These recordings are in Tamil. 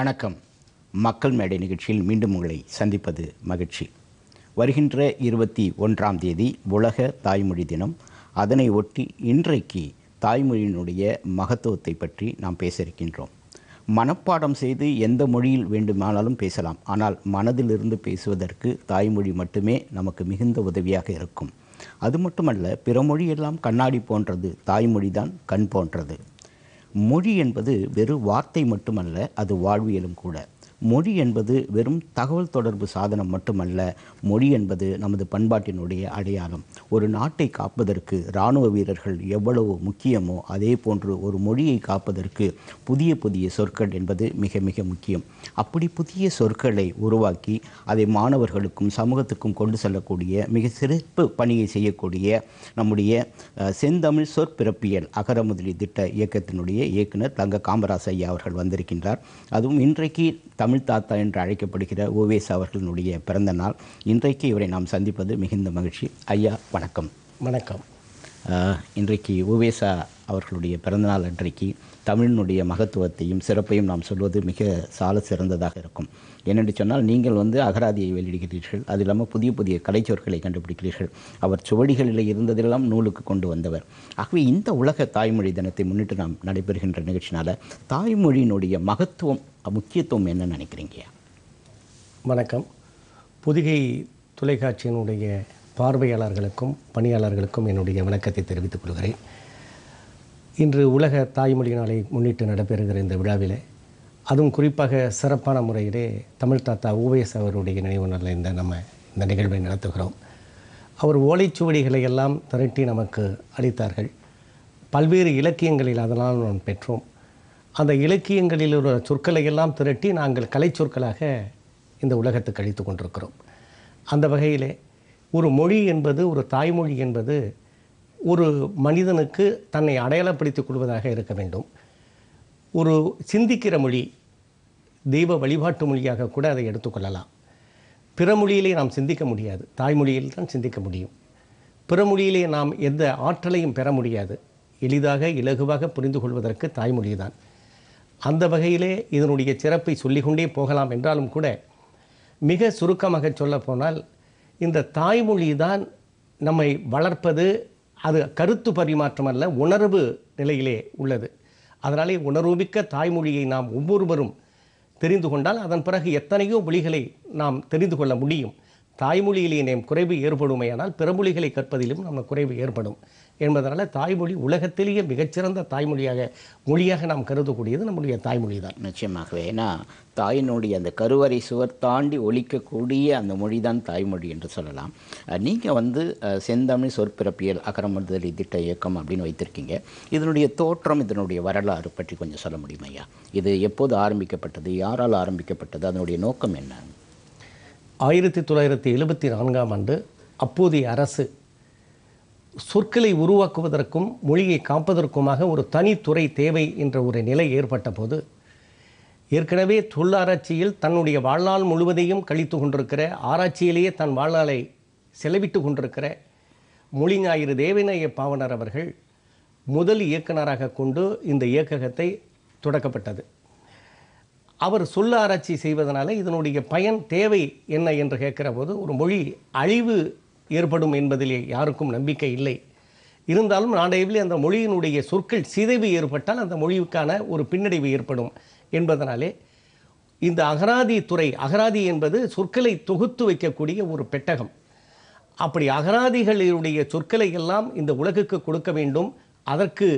வணக்கம் மக்கள் மேடை நிகழ்ச்சியில் மீண்டும் உங்களை சந்திப்பது மகிழ்ச்சி வருகின்ற இருபத்தி ஒன்றாம் தேதி உலக தாய்மொழி தினம் அதனை ஒட்டி இன்றைக்கு தாய்மொழியினுடைய மகத்துவத்தை பற்றி நாம் பேச இருக்கின்றோம் மனப்பாடம் செய்து எந்த மொழியில் வேண்டுமானாலும் பேசலாம் ஆனால் மனதிலிருந்து பேசுவதற்கு தாய்மொழி மட்டுமே நமக்கு மிகுந்த உதவியாக இருக்கும் அது மட்டுமல்ல பிற மொழியெல்லாம் கண்ணாடி போன்றது தாய்மொழி தான் கண் போன்றது மொழி என்பது வெறும் வார்த்தை மட்டுமல்ல அது வாழ்வியலும் கூட மொழி என்பது வெறும் தகவல் தொடர்பு சாதனம் மட்டுமல்ல மொழி என்பது நமது பண்பாட்டினுடைய அடையாளம் ஒரு நாட்டை காப்பதற்கு இராணுவ வீரர்கள் எவ்வளவு முக்கியமோ அதே போன்று ஒரு மொழியை காப்பதற்கு புதிய புதிய சொற்கள் என்பது மிக மிக முக்கியம் அப்படி புதிய சொற்களை உருவாக்கி அதை மாணவர்களுக்கும் சமூகத்துக்கும் கொண்டு செல்லக்கூடிய மிக சிறப்பு பணியை செய்யக்கூடிய நம்முடைய செந்தமிழ் சொற்பிறப்பியல் அகரமுதலி திட்ட இயக்கத்தினுடைய இயக்குனர் தங்க காமராஜ் ஐயா அவர்கள் வந்திருக்கின்றார் அதுவும் இன்றைக்கு தமிழ் தமிழ் தாத்தா என்று அழைக்கப்படுகிற ஓவேஸ் அவர்களினுடைய பிறந்த நாள் இன்றைக்கு இவரை நாம் சந்திப்பது மிகுந்த மகிழ்ச்சி ஐயா வணக்கம் வணக்கம் இன்றைக்கு ஓவேசா அவர்களுடைய பிறந்தநாள் அன்றைக்கு தமிழினுடைய மகத்துவத்தையும் சிறப்பையும் நாம் சொல்வது மிக சால சிறந்ததாக இருக்கும் ஏனென்று சொன்னால் நீங்கள் வந்து அகராதியை வெளியிடுகிறீர்கள் அது இல்லாமல் புதிய புதிய கலைச்சொற்களை கண்டுபிடிக்கிறீர்கள் அவர் சுவடிகளில் இருந்ததெல்லாம் நூலுக்கு கொண்டு வந்தவர் ஆகவே இந்த உலக தாய்மொழி தினத்தை முன்னிட்டு நாம் நடைபெறுகின்ற நிகழ்ச்சினால் தாய்மொழியினுடைய மகத்துவம் முக்கியத்துவம் என்னன்னு நினைக்கிறீங்க வணக்கம் புதுகை தொலைக்காட்சியினுடைய பார்வையாளர்களுக்கும் பணியாளர்களுக்கும் என்னுடைய வணக்கத்தை தெரிவித்துக் கொள்கிறேன் இன்று உலக தாய்மொழி நாளை முன்னிட்டு நடைபெறுகிற இந்த விழாவில் அதுவும் குறிப்பாக சிறப்பான முறையிலே தமிழ் தாத்தா ஓவியஸ் அவருடைய நினைவு நாளில் இந்த நம்ம இந்த நிகழ்வை நடத்துகிறோம் அவர் ஓலைச்சுவடிகளை எல்லாம் திரட்டி நமக்கு அளித்தார்கள் பல்வேறு இலக்கியங்களில் அதனால் நாம் பெற்றோம் அந்த இலக்கியங்களில் உள்ள சொற்களை எல்லாம் திரட்டி நாங்கள் கலை சொற்களாக இந்த உலகத்தை கழித்து கொண்டிருக்கிறோம் அந்த வகையிலே ஒரு மொழி என்பது ஒரு தாய்மொழி என்பது ஒரு மனிதனுக்கு தன்னை அடையாளப்படுத்திக் கொள்வதாக இருக்க வேண்டும் ஒரு சிந்திக்கிற மொழி தெய்வ வழிபாட்டு மொழியாக கூட அதை எடுத்துக்கொள்ளலாம் பிற மொழியிலே நாம் சிந்திக்க முடியாது தாய்மொழியில் தான் சிந்திக்க முடியும் பிற மொழியிலே நாம் எந்த ஆற்றலையும் பெற முடியாது எளிதாக இலகுவாக புரிந்து கொள்வதற்கு தாய்மொழி தான் அந்த வகையிலே இதனுடைய சிறப்பை சொல்லிக்கொண்டே போகலாம் என்றாலும் கூட மிக சுருக்கமாக சொல்லப்போனால் இந்த தாய்மொழி தான் நம்மை வளர்ப்பது அது கருத்து பரிமாற்றம் அல்ல உணர்வு நிலையிலே உள்ளது அதனாலே உணர்வுமிக்க தாய்மொழியை நாம் ஒவ்வொருவரும் தெரிந்து கொண்டால் அதன் பிறகு எத்தனையோ மொழிகளை நாம் தெரிந்து கொள்ள முடியும் தாய்மொழியிலே நேம் குறைவு ஏற்படுமையானால் பிற மொழிகளை கற்பதிலும் நம்ம குறைவு ஏற்படும் என்பதனால் தாய்மொழி உலகத்திலேயே மிகச்சிறந்த தாய்மொழியாக மொழியாக நாம் கருதக்கூடியது நம்முடைய தாய்மொழி தான் நிச்சயமாகவே ஏன்னா தாயினுடைய அந்த கருவறை சுவர் தாண்டி ஒழிக்கக்கூடிய அந்த மொழி தான் தாய்மொழி என்று சொல்லலாம் நீங்கள் வந்து செந்தமிழ் சொற்பிறப்பியல் அகரமறுதல் திட்ட இயக்கம் அப்படின்னு வைத்திருக்கீங்க இதனுடைய தோற்றம் இதனுடைய வரலாறு பற்றி கொஞ்சம் சொல்ல முடியுமையா இது எப்போது ஆரம்பிக்கப்பட்டது யாரால் ஆரம்பிக்கப்பட்டது அதனுடைய நோக்கம் என்ன ஆயிரத்தி தொள்ளாயிரத்தி எழுபத்தி நான்காம் ஆண்டு அப்போதைய அரசு சொற்களை உருவாக்குவதற்கும் மொழியை காப்பதற்குமாக ஒரு தனித்துறை தேவை என்ற ஒரு நிலை ஏற்பட்ட போது ஏற்கனவே தொழிலாராய்ச்சியில் தன்னுடைய வாழ்நாள் முழுவதையும் கழித்து கொண்டிருக்கிற ஆராய்ச்சியிலேயே தன் வாழ்நாளை செலவிட்டு கொண்டிருக்கிற மொழி ஞாயிறு தேவநாய பாவனர் அவர்கள் முதல் இயக்குநராக கொண்டு இந்த இயக்ககத்தை தொடக்கப்பட்டது அவர் சொல்ல ஆராய்ச்சி செய்வதனால இதனுடைய பயன் தேவை என்ன என்று கேட்குற போது ஒரு மொழி அழிவு ஏற்படும் என்பதிலே யாருக்கும் நம்பிக்கை இல்லை இருந்தாலும் நாடையவில் அந்த மொழியினுடைய சொற்கள் சிதைவு ஏற்பட்டால் அந்த மொழிவுக்கான ஒரு பின்னடைவு ஏற்படும் என்பதனாலே இந்த அகராதி துறை அகராதி என்பது சொற்களை தொகுத்து வைக்கக்கூடிய ஒரு பெட்டகம் அப்படி அகராதிகளுடைய சொற்களை எல்லாம் இந்த உலகுக்கு கொடுக்க வேண்டும் அதற்கு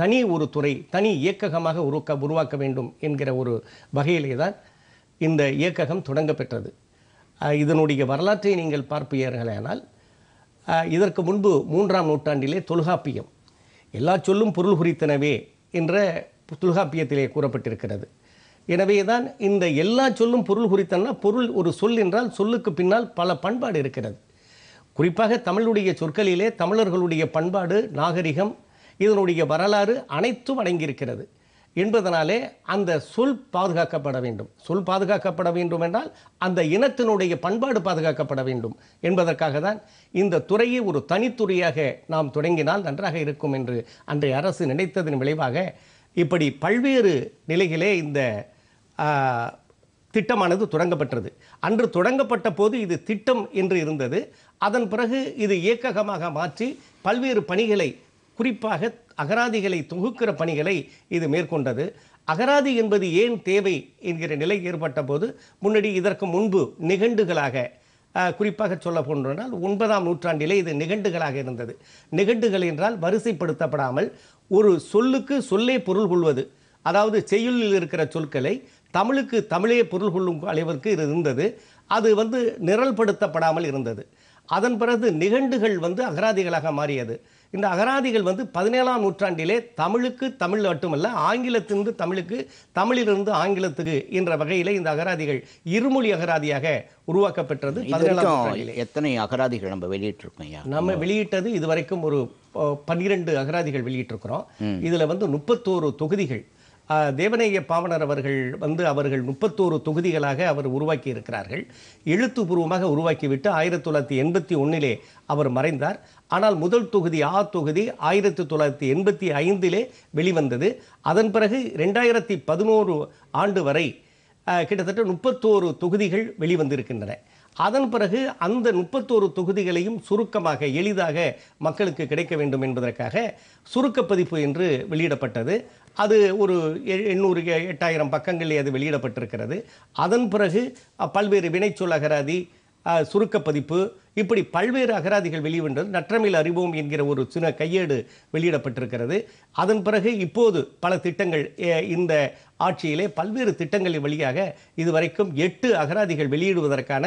தனி ஒரு துறை தனி இயக்ககமாக உருக்க உருவாக்க வேண்டும் என்கிற ஒரு வகையிலே தான் இந்த இயக்ககம் தொடங்கப்பெற்றது இதனுடைய வரலாற்றை நீங்கள் பார்ப்பீர்களானால் இதற்கு முன்பு மூன்றாம் நூற்றாண்டிலே தொல்காப்பியம் எல்லா சொல்லும் பொருள் குறித்தனவே என்ற தொல்காப்பியத்திலே கூறப்பட்டிருக்கிறது எனவே தான் இந்த எல்லா சொல்லும் பொருள் குறித்தனா பொருள் ஒரு சொல் என்றால் சொல்லுக்கு பின்னால் பல பண்பாடு இருக்கிறது குறிப்பாக தமிழுடைய சொற்களிலே தமிழர்களுடைய பண்பாடு நாகரிகம் இதனுடைய வரலாறு அனைத்தும் அடங்கியிருக்கிறது என்பதனாலே அந்த சொல் பாதுகாக்கப்பட வேண்டும் சொல் பாதுகாக்கப்பட வேண்டும் என்றால் அந்த இனத்தினுடைய பண்பாடு பாதுகாக்கப்பட வேண்டும் என்பதற்காக தான் இந்த துறையை ஒரு தனித்துறையாக நாம் தொடங்கினால் நன்றாக இருக்கும் என்று அன்றைய அரசு நினைத்ததன் விளைவாக இப்படி பல்வேறு நிலைகளே இந்த திட்டமானது தொடங்கப்பட்டது அன்று தொடங்கப்பட்ட போது இது திட்டம் என்று இருந்தது அதன் பிறகு இது இயக்ககமாக மாற்றி பல்வேறு பணிகளை குறிப்பாக அகராதிகளை தொகுக்கிற பணிகளை இது மேற்கொண்டது அகராதி என்பது ஏன் தேவை என்கிற நிலை ஏற்பட்ட போது முன்னாடி இதற்கு முன்பு நிகண்டுகளாக குறிப்பாக சொல்ல போன்றால் ஒன்பதாம் நூற்றாண்டிலே இது நிகண்டுகளாக இருந்தது நிகண்டுகள் என்றால் வரிசைப்படுத்தப்படாமல் ஒரு சொல்லுக்கு சொல்லே பொருள் கொள்வது அதாவது செய்யுளில் இருக்கிற சொற்களை தமிழுக்கு தமிழே பொருள் கொள்ளும் அளவிற்கு இது இருந்தது அது வந்து நிரல்படுத்தப்படாமல் இருந்தது அதன் பிறகு நிகண்டுகள் வந்து அகராதிகளாக மாறியது இந்த அகராதிகள் வந்து பதினேழாம் நூற்றாண்டிலே தமிழுக்கு தமிழ் மட்டுமல்ல ஆங்கிலத்திலிருந்து தமிழுக்கு தமிழிலிருந்து ஆங்கிலத்துக்கு என்ற வகையில் இந்த அகராதிகள் இருமொழி அகராதியாக உருவாக்கப்பெற்றது எத்தனை அகராதிகள் நம்ம வெளியிட்டிருக்கோம் நம்ம வெளியிட்டது இதுவரைக்கும் ஒரு பன்னிரெண்டு அகராதிகள் வெளியிட்டிருக்கிறோம் இதில் வந்து முப்பத்தோரு தொகுதிகள் தேவநேய பாவனர் அவர்கள் வந்து அவர்கள் முப்பத்தோரு தொகுதிகளாக அவர் உருவாக்கி இருக்கிறார்கள் எழுத்துப்பூர்வமாக உருவாக்கிவிட்டு ஆயிரத்தி தொள்ளாயிரத்தி எண்பத்தி ஒன்றிலே அவர் மறைந்தார் ஆனால் முதல் தொகுதி ஆ தொகுதி ஆயிரத்தி தொள்ளாயிரத்தி எண்பத்தி ஐந்திலே வெளிவந்தது அதன் பிறகு ரெண்டாயிரத்தி பதினோரு ஆண்டு வரை கிட்டத்தட்ட முப்பத்தோரு தொகுதிகள் வெளிவந்திருக்கின்றன அதன் பிறகு அந்த முப்பத்தோரு தொகுதிகளையும் சுருக்கமாக எளிதாக மக்களுக்கு கிடைக்க வேண்டும் என்பதற்காக சுருக்க பதிப்பு என்று வெளியிடப்பட்டது அது ஒரு எண்ணூறு எட்டாயிரம் பக்கங்களில் அது வெளியிடப்பட்டிருக்கிறது அதன் பிறகு பல்வேறு வினைச்சொல் அகராதி சுருக்கப்பதிப்பு இப்படி பல்வேறு அகராதிகள் வெளிவந்தது நற்றமிழ் அறிவோம் என்கிற ஒரு சின்ன கையேடு வெளியிடப்பட்டிருக்கிறது அதன் பிறகு இப்போது பல திட்டங்கள் இந்த ஆட்சியிலே பல்வேறு திட்டங்களின் வழியாக இதுவரைக்கும் எட்டு அகராதிகள் வெளியிடுவதற்கான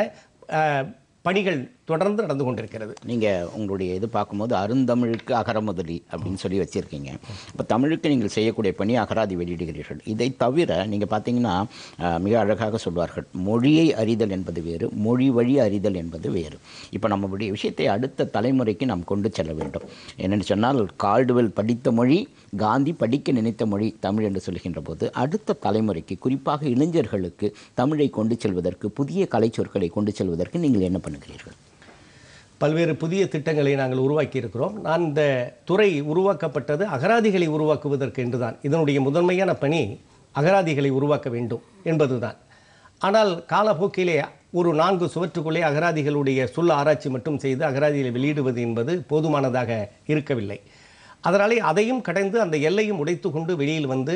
பணிகள் தொடர்ந்து நடந்து கொண்டிருக்கிறது நீங்கள் உங்களுடைய இது பார்க்கும்போது அருந்தமிழுக்கு அகரமுதலி அப்படின்னு சொல்லி வச்சுருக்கீங்க இப்போ தமிழுக்கு நீங்கள் செய்யக்கூடிய பணி அகராதி வெளியிடுகிறீர்கள் இதை தவிர நீங்கள் பார்த்தீங்கன்னா மிக அழகாக சொல்வார்கள் மொழியை அறிதல் என்பது வேறு மொழி வழி அறிதல் என்பது வேறு இப்போ நம்மளுடைய விஷயத்தை அடுத்த தலைமுறைக்கு நாம் கொண்டு செல்ல வேண்டும் என்னென்னு சொன்னால் கால்டுவெல் படித்த மொழி காந்தி படிக்க நினைத்த மொழி தமிழ் என்று சொல்கின்ற போது அடுத்த தலைமுறைக்கு குறிப்பாக இளைஞர்களுக்கு தமிழை கொண்டு செல்வதற்கு புதிய கலைச்சொற்களை கொண்டு செல்வதற்கு நீங்கள் என்ன பண்ணுகிறீர்கள் பல்வேறு புதிய திட்டங்களை நாங்கள் உருவாக்கி இருக்கிறோம் நான் இந்த துறை உருவாக்கப்பட்டது அகராதிகளை உருவாக்குவதற்கு என்றுதான் இதனுடைய முதன்மையான பணி அகராதிகளை உருவாக்க வேண்டும் என்பதுதான் ஆனால் காலப்போக்கிலே ஒரு நான்கு சுவற்றுக்குள்ளே அகராதிகளுடைய சொல் ஆராய்ச்சி மட்டும் செய்து அகராதிகளை வெளியிடுவது என்பது போதுமானதாக இருக்கவில்லை அதனாலே அதையும் கடைந்து அந்த எல்லையும் உடைத்து கொண்டு வெளியில் வந்து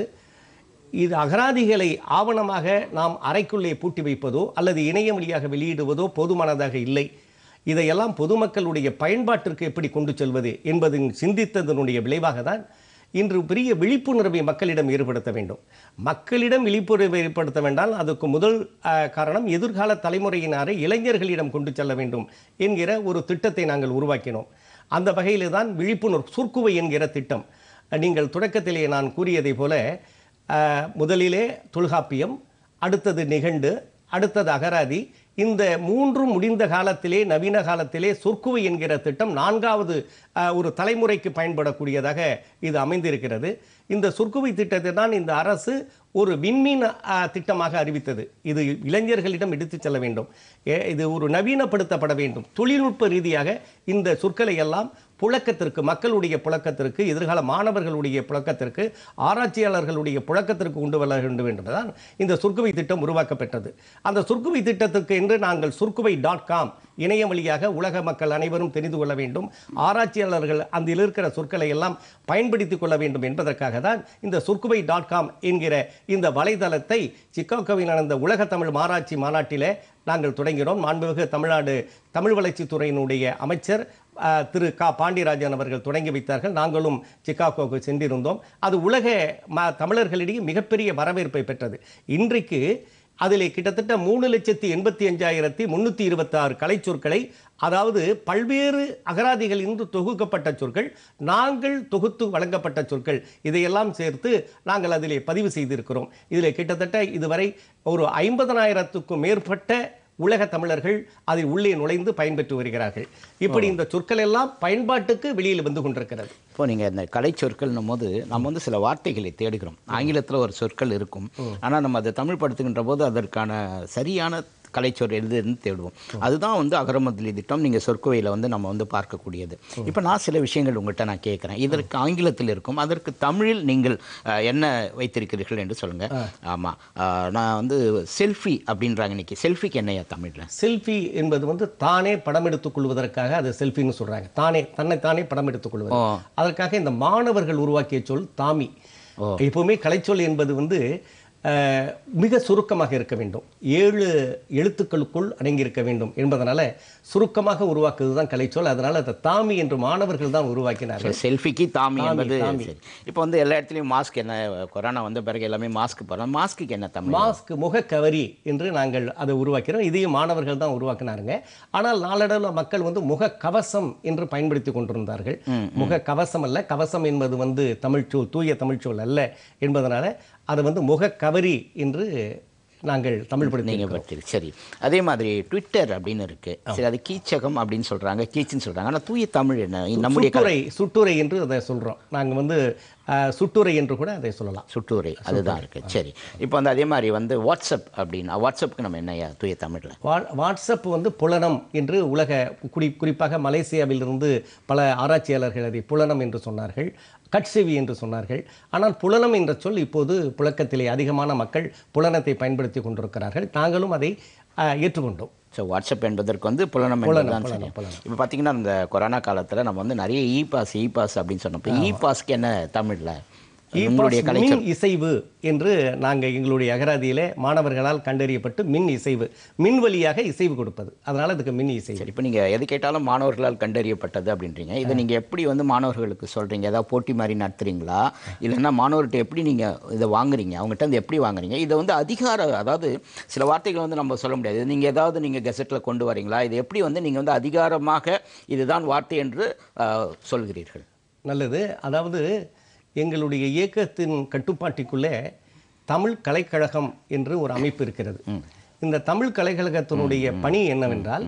இது அகராதிகளை ஆவணமாக நாம் அறைக்குள்ளே பூட்டி வைப்பதோ அல்லது இணைய வழியாக வெளியிடுவதோ போதுமானதாக இல்லை இதையெல்லாம் பொதுமக்களுடைய பயன்பாட்டிற்கு எப்படி கொண்டு செல்வது என்பது சிந்தித்ததனுடைய விளைவாக தான் இன்று பெரிய விழிப்புணர்வை மக்களிடம் ஏற்படுத்த வேண்டும் மக்களிடம் விழிப்புணர்வை ஏற்படுத்த வேண்டால் அதற்கு முதல் காரணம் எதிர்கால தலைமுறையினாரை இளைஞர்களிடம் கொண்டு செல்ல வேண்டும் என்கிற ஒரு திட்டத்தை நாங்கள் உருவாக்கினோம் அந்த வகையில் தான் விழிப்புணர்வு சுர்க்குவை என்கிற திட்டம் நீங்கள் தொடக்கத்திலே நான் கூறியதை போல முதலிலே தொல்காப்பியம் அடுத்தது நிகண்டு அடுத்தது அகராதி இந்த மூன்றும் முடிந்த காலத்திலே நவீன காலத்திலே சொற்குவை என்கிற திட்டம் நான்காவது ஒரு தலைமுறைக்கு பயன்படக்கூடியதாக இது அமைந்திருக்கிறது இந்த சொற்குவை திட்டத்தை தான் இந்த அரசு ஒரு விண்மீன் திட்டமாக அறிவித்தது இது இளைஞர்களிடம் எடுத்து செல்ல வேண்டும் இது ஒரு நவீனப்படுத்தப்பட வேண்டும் தொழில்நுட்ப ரீதியாக இந்த சொற்களை எல்லாம் புழக்கத்திற்கு மக்களுடைய புழக்கத்திற்கு எதிர்கால மாணவர்களுடைய புழக்கத்திற்கு ஆராய்ச்சியாளர்களுடைய புழக்கத்திற்கு கொண்டு வர வேண்டும் என்பதால் இந்த சுர்க்குவை திட்டம் உருவாக்கப்பட்டது அந்த சுர்க்குவை திட்டத்திற்கு என்று நாங்கள் சுர்க்குவை டாட் காம் இணைய வழியாக உலக மக்கள் அனைவரும் தெரிந்து கொள்ள வேண்டும் ஆராய்ச்சியாளர்கள் அந்த இருக்கிற சொற்களை எல்லாம் பயன்படுத்தி கொள்ள வேண்டும் என்பதற்காக தான் இந்த சுர்க்குவை டாட் காம் என்கிற இந்த வலைதளத்தை சிக்காகோவில் நடந்த உலக தமிழ் ஆராய்ச்சி மாநாட்டில் நாங்கள் தொடங்கினோம் மாண்புமிகு தமிழ்நாடு தமிழ் வளர்ச்சித்துறையினுடைய அமைச்சர் திரு கா பாண்டியராஜன் அவர்கள் தொடங்கி வைத்தார்கள் நாங்களும் சிக்காகோவுக்கு சென்றிருந்தோம் அது உலக ம தமிழர்களிடையே மிகப்பெரிய வரவேற்பை பெற்றது இன்றைக்கு அதில் கிட்டத்தட்ட மூணு லட்சத்தி எண்பத்தி அஞ்சாயிரத்தி முந்நூற்றி இருபத்தாறு கலை சொற்களை அதாவது பல்வேறு அகராதிகள் இன்று தொகுக்கப்பட்ட சொற்கள் நாங்கள் தொகுத்து வழங்கப்பட்ட சொற்கள் இதையெல்லாம் சேர்த்து நாங்கள் அதிலே பதிவு செய்திருக்கிறோம் இதில் கிட்டத்தட்ட இதுவரை ஒரு ஐம்பதனாயிரத்துக்கும் மேற்பட்ட உலக தமிழர்கள் அதில் உள்ளே நுழைந்து பயன்பெற்று வருகிறார்கள் இப்படி இந்த சொற்கள் எல்லாம் பயன்பாட்டுக்கு வெளியில் வந்து கொண்டிருக்கிறது இப்போ நீங்கள் இந்த கலை சொற்கள்னும் போது நம்ம வந்து சில வார்த்தைகளை தேடுகிறோம் ஆங்கிலத்தில் ஒரு சொற்கள் இருக்கும் ஆனால் நம்ம அதை தமிழ் படுத்துகின்ற போது அதற்கான சரியான கலைச்சொல் எழுதுன்னு தேடுவோம் அதுதான் வந்து அகரமதுலி திட்டம் நீங்கள் சொற்குவையில் வந்து நம்ம வந்து பார்க்கக்கூடியது இப்போ நான் சில விஷயங்கள் உங்கள்கிட்ட நான் கேட்குறேன் இதற்கு ஆங்கிலத்தில் இருக்கும் அதற்கு தமிழில் நீங்கள் என்ன வைத்திருக்கிறீர்கள் என்று சொல்லுங்கள் ஆமாம் நான் வந்து செல்ஃபி அப்படின்றாங்க இன்னைக்கு செல்ஃபிக்கு என்னையா தமிழில் செல்ஃபி என்பது வந்து தானே படம் எடுத்துக் கொள்வதற்காக அது செல்ஃபின்னு சொல்கிறாங்க தானே தன்னை தானே படம் எடுத்துக் கொள்வது அதற்காக இந்த மாணவர்கள் உருவாக்கிய சொல் தாமி எப்பவுமே கலைச்சொல் என்பது வந்து மிக சுருக்கமாக இருக்க வேண்டும் ஏழு எழுத்துக்களுக்குள் அடங்கியிருக்க வேண்டும் என்பதனால் சுருக்கமாக உருவாக்குவது தான் கலைச்சொல் அதனால் அதை தாமி என்று மாணவர்கள் தான் உருவாக்கினார் செல்ஃபிக்கு தாமி என்பது இப்போ வந்து எல்லா இடத்துலையும் மாஸ்க் என்ன கொரோனா வந்த பிறகு எல்லாமே மாஸ்க் போகிறோம் மாஸ்க்கு என்ன தமிழ் மாஸ்க் முகக்கவரி என்று நாங்கள் அதை உருவாக்கிறோம் இதையும் மாணவர்கள் தான் உருவாக்கினாருங்க ஆனால் நாளடைவில் மக்கள் வந்து முக கவசம் என்று பயன்படுத்தி கொண்டிருந்தார்கள் முக கவசம் அல்ல கவசம் என்பது வந்து தமிழ்ச்சொல் தூய தமிழ்ச்சோல் அல்ல என்பதனால அதை வந்து முகக்கவரி என்று நாங்கள் தமிழ் படுத்தி சரி அதே மாதிரி ட்விட்டர் அப்படின்னு இருக்கு சரி அது கீச்சகம் அப்படின்னு சொல்கிறாங்க கீச்சுன்னு சொல்கிறாங்க ஆனால் தூய தமிழ் என்ன நம்முடைய கலை சுட்டுரை என்று அதை சொல்கிறோம் நாங்கள் வந்து சுட்டுரை என்று கூட அதை சொல்லலாம் சுட்டுரை அதுதான் இருக்குது சரி இப்போ வந்து அதே மாதிரி வந்து வாட்ஸ்அப் அப்படின்னா வாட்ஸ்அப்புக்கு நம்ம என்னையா தூய தமிழில் வா வாட்ஸ்அப் வந்து புலனம் என்று உலக குறி குறிப்பாக மலேசியாவிலிருந்து பல ஆராய்ச்சியாளர்கள் அதை புலனம் என்று சொன்னார்கள் கட்செவி என்று சொன்னார்கள் ஆனால் புலனம் என்ற சொல் இப்போது புழக்கத்திலே அதிகமான மக்கள் புலனத்தை பயன்படுத்தி கொண்டிருக்கிறார்கள் தாங்களும் அதை ஏற்றுக்கொண்டோம் ஸோ வாட்ஸ்அப் என்பதற்கு வந்து புலனம் புலனம் இப்போ பார்த்தீங்கன்னா இந்த கொரோனா காலத்தில் நம்ம வந்து நிறைய இ பாஸ் இ பாஸ் அப்படின்னு சொன்னோம் இ பாஸ்க்கு என்ன தமிழில் மின் இசைவு என்று நாங்கள் எங்களுடைய அகராதியிலே மாணவர்களால் கண்டறியப்பட்டு மின் இசைவு மின் வழியாக இசைவு கொடுப்பது அதனால் அதுக்கு மின் இசைவு இப்போ நீங்கள் எது கேட்டாலும் மாணவர்களால் கண்டறியப்பட்டது அப்படின்றீங்க இதை நீங்கள் எப்படி வந்து மாணவர்களுக்கு சொல்கிறீங்க ஏதாவது போட்டி மாதிரி நடத்துறீங்களா இல்லைன்னா மாணவர்கிட்ட எப்படி நீங்கள் இதை வாங்குறீங்க அவங்ககிட்ட வந்து எப்படி வாங்குறீங்க இதை வந்து அதிகார அதாவது சில வார்த்தைகள் வந்து நம்ம சொல்ல முடியாது நீங்கள் ஏதாவது நீங்கள் கெசட்டில் கொண்டு வரீங்களா இது எப்படி வந்து நீங்கள் வந்து அதிகாரமாக இதுதான் வார்த்தை என்று சொல்கிறீர்கள் நல்லது அதாவது எங்களுடைய இயக்கத்தின் கட்டுப்பாட்டிற்குள்ளே தமிழ் கலைக்கழகம் என்று ஒரு அமைப்பு இருக்கிறது இந்த தமிழ் கலைக்கழகத்தினுடைய பணி என்னவென்றால்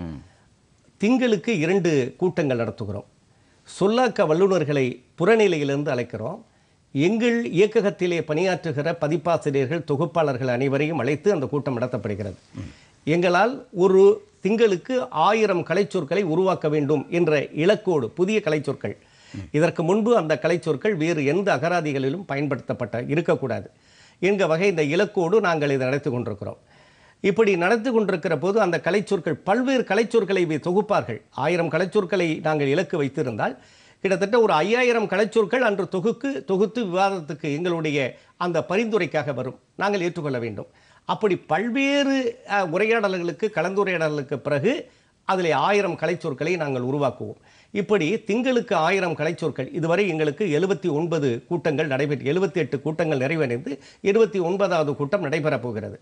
திங்களுக்கு இரண்டு கூட்டங்கள் நடத்துகிறோம் சொல்லாக்க வல்லுநர்களை புறநிலையிலிருந்து அழைக்கிறோம் எங்கள் இயக்ககத்திலே பணியாற்றுகிற பதிப்பாசிரியர்கள் தொகுப்பாளர்கள் அனைவரையும் அழைத்து அந்த கூட்டம் நடத்தப்படுகிறது எங்களால் ஒரு திங்களுக்கு ஆயிரம் கலைச்சொற்களை உருவாக்க வேண்டும் என்ற இலக்கோடு புதிய கலைச்சொற்கள் இதற்கு முன்பு அந்த கலை சொற்கள் வேறு எந்த அகராதிகளிலும் பயன்படுத்தப்பட்ட இருக்கக்கூடாது என்கிற வகை இந்த இலக்கோடு நாங்கள் இதை நடத்தி கொண்டிருக்கிறோம் இப்படி நடந்து கொண்டிருக்கிற போது அந்த கலைச்சொற்கள் பல்வேறு கலைச்சொற்களை தொகுப்பார்கள் ஆயிரம் கலைச்சொற்களை நாங்கள் இலக்கு வைத்திருந்தால் கிட்டத்தட்ட ஒரு ஐயாயிரம் கலைச்சொற்கள் அன்று தொகுக்கு தொகுத்து விவாதத்துக்கு எங்களுடைய அந்த பரிந்துரைக்காக வரும் நாங்கள் ஏற்றுக்கொள்ள வேண்டும் அப்படி பல்வேறு உரையாடல்களுக்கு கலந்துரையாடலுக்கு பிறகு அதில் ஆயிரம் கலைச்சொற்களை நாங்கள் உருவாக்குவோம் இப்படி திங்களுக்கு ஆயிரம் கலைச்சொற்கள் இதுவரை எங்களுக்கு எழுபத்தி ஒன்பது கூட்டங்கள் நடைபெற்று எழுபத்தி எட்டு கூட்டங்கள் நிறைவடைந்து இருபத்தி ஒன்பதாவது கூட்டம் நடைபெறப் போகிறது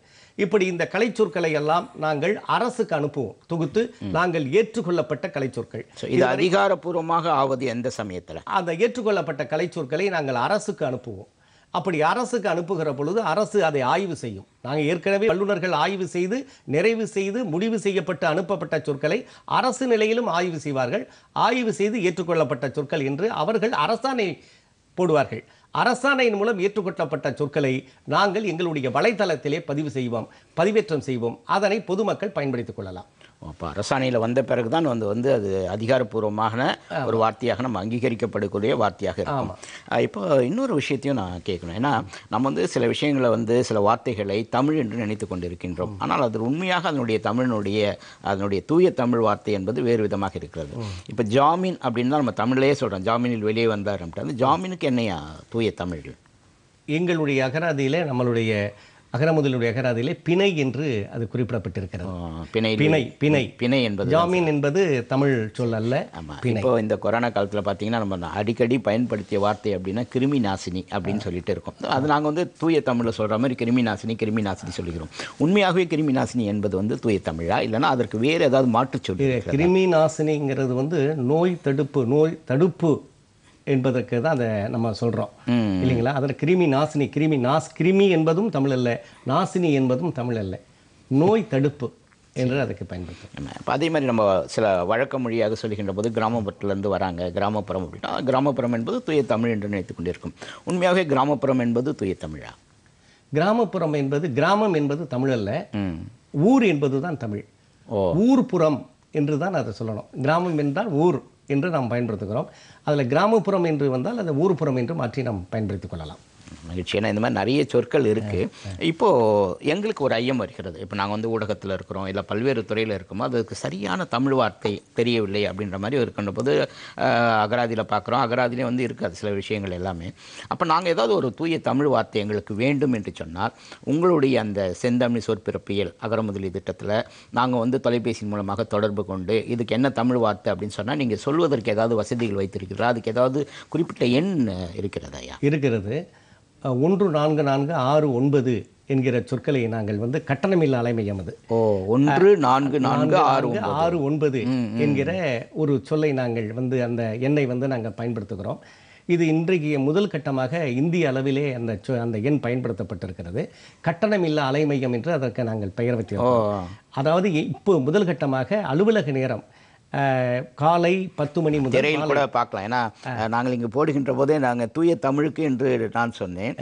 இப்படி இந்த சொற்களை எல்லாம் நாங்கள் அரசுக்கு அனுப்புவோம் தொகுத்து நாங்கள் ஏற்றுக்கொள்ளப்பட்ட கலைச்சொற்கள் இது அதிகாரப்பூர்வமாக ஆவது எந்த சமயத்தில் அந்த ஏற்றுக்கொள்ளப்பட்ட கலைச்சொற்களை நாங்கள் அரசுக்கு அனுப்புவோம் அப்படி அரசுக்கு அனுப்புகிற பொழுது அரசு அதை ஆய்வு செய்யும் நாங்கள் ஏற்கனவே வல்லுநர்கள் ஆய்வு செய்து நிறைவு செய்து முடிவு செய்யப்பட்டு அனுப்பப்பட்ட சொற்களை அரசு நிலையிலும் ஆய்வு செய்வார்கள் ஆய்வு செய்து ஏற்றுக்கொள்ளப்பட்ட சொற்கள் என்று அவர்கள் அரசாணை போடுவார்கள் அரசாணையின் மூலம் ஏற்றுக்கொள்ளப்பட்ட சொற்களை நாங்கள் எங்களுடைய வலைதளத்திலே பதிவு செய்வோம் பதிவேற்றம் செய்வோம் அதனை பொதுமக்கள் பயன்படுத்திக் கொள்ளலாம் இப்போ அரசாணையில் வந்த பிறகு தான் வந்து வந்து அது அதிகாரப்பூர்வமான ஒரு வார்த்தையாக நம்ம அங்கீகரிக்கப்படக்கூடிய வார்த்தையாக இருக்கும் இப்போ இன்னொரு விஷயத்தையும் நான் கேட்கணும் ஏன்னா நம்ம வந்து சில விஷயங்களை வந்து சில வார்த்தைகளை தமிழ் என்று நினைத்து கொண்டிருக்கின்றோம் ஆனால் அது உண்மையாக அதனுடைய தமிழினுடைய அதனுடைய தூய தமிழ் வார்த்தை என்பது வேறு விதமாக இருக்கிறது இப்போ ஜாமீன் அப்படின்னு தான் நம்ம தமிழ்லேயே சொல்கிறோம் ஜாமீனில் வெளியே வந்தார் அப்படின்ட்டு அந்த ஜாமீனுக்கு என்னையா தூய தமிழ் எங்களுடைய அகராதியில் நம்மளுடைய அகரமுதலுடைய அகராதியிலே பிணை என்று அது குறிப்பிடப்பட்டிருக்கிறது பிணை பிணை பிணை பிணை என்பது ஜாமீன் என்பது தமிழ் சொல் அல்ல இப்போ இந்த கொரோனா காலத்தில் பார்த்தீங்கன்னா நம்ம அடிக்கடி பயன்படுத்திய வார்த்தை அப்படின்னா கிருமி நாசினி அப்படின்னு சொல்லிட்டு இருக்கோம் அது நாங்கள் வந்து தூய தமிழில் சொல்கிற மாதிரி கிருமி நாசினி கிருமி நாசினி சொல்லிக்கிறோம் உண்மையாகவே கிருமி நாசினி என்பது வந்து தூய தமிழா இல்லைனா அதற்கு வேறு ஏதாவது மாற்று சொல்லி கிருமி நாசினிங்கிறது வந்து நோய் தடுப்பு நோய் தடுப்பு என்பதற்கு தான் அதை நம்ம சொல்கிறோம் இல்லைங்களா அதில் கிருமி நாசினி கிருமி நாஸ் கிருமி என்பதும் தமிழ் இல்லை நாசினி என்பதும் தமிழ் இல்லை நோய் தடுப்பு என்று அதுக்கு பயன்படுத்தும் இப்போ அதே மாதிரி நம்ம சில வழக்க மொழியாக சொல்லுகின்ற போது கிராமப்புறத்துலேருந்து வராங்க கிராமப்புறம் அப்படின்னா கிராமப்புறம் என்பது தூய தமிழ் என்று நினைத்து கொண்டிருக்கும் உண்மையாகவே கிராமப்புறம் என்பது தூய தமிழா கிராமப்புறம் என்பது கிராமம் என்பது தமிழ் அல்ல ஊர் என்பது தான் தமிழ் ஓ ஊர்புறம் என்று தான் அதை சொல்லணும் கிராமம் என்றால் ஊர் என்று நாம் பயன்படுத்துகிறோம் அதில் கிராமப்புறம் என்று வந்தால் அதை ஊர்ப்புறம் என்று மாற்றி நாம் பயன்படுத்திக் கொள்ளலாம் மகிழ்ச்சி ஏன்னா இந்த மாதிரி நிறைய சொற்கள் இருக்குது இப்போது எங்களுக்கு ஒரு ஐயம் வருகிறது இப்போ நாங்கள் வந்து ஊடகத்தில் இருக்கிறோம் இல்லை பல்வேறு துறையில் இருக்கோமோ அதுக்கு சரியான தமிழ் வார்த்தை தெரியவில்லை அப்படின்ற மாதிரி இருக்கின்ற போது அகராதியில் பார்க்குறோம் அகராதியிலே வந்து இருக்காது சில விஷயங்கள் எல்லாமே அப்போ நாங்கள் ஏதாவது ஒரு தூய தமிழ் வார்த்தை எங்களுக்கு வேண்டும் என்று சொன்னால் உங்களுடைய அந்த செந்தமிழ் சொற்பிறப்பியல் அகரமுதலி திட்டத்தில் நாங்கள் வந்து தொலைபேசியின் மூலமாக தொடர்பு கொண்டு இதுக்கு என்ன தமிழ் வார்த்தை அப்படின்னு சொன்னால் நீங்கள் சொல்வதற்கு ஏதாவது வசதிகள் வைத்திருக்கிறீர்களா அதுக்கு ஏதாவது குறிப்பிட்ட எண் இருக்கிறதா இருக்கிறது ஒன்று நான்கு நான்கு ஆறு ஒன்பது என்கிற சொற்களை நாங்கள் வந்து கட்டணமில்லா அலைமையம் அது ஒன்று நான்கு நான்கு ஆறு ஆறு ஒன்பது என்கிற ஒரு சொல்லை நாங்கள் வந்து அந்த எண்ணை வந்து நாங்கள் பயன்படுத்துகிறோம் இது இன்றைக்கு முதல் கட்டமாக இந்திய அளவிலே அந்த அந்த எண் பயன்படுத்தப்பட்டிருக்கிறது கட்டணமில்லா அலைமையம் என்று அதற்கு நாங்கள் பெயர் வைத்திருக்கிறோம் அதாவது இப்போ முதல் கட்டமாக அலுவலக நேரம் காலை பத்து மணி முதல் திரையில் கூட பார்க்கலாம் ஏன்னா நாங்கள் இங்கே போடுகின்ற போதே நாங்கள் தூய தமிழுக்கு என்று நான் சொன்னேன்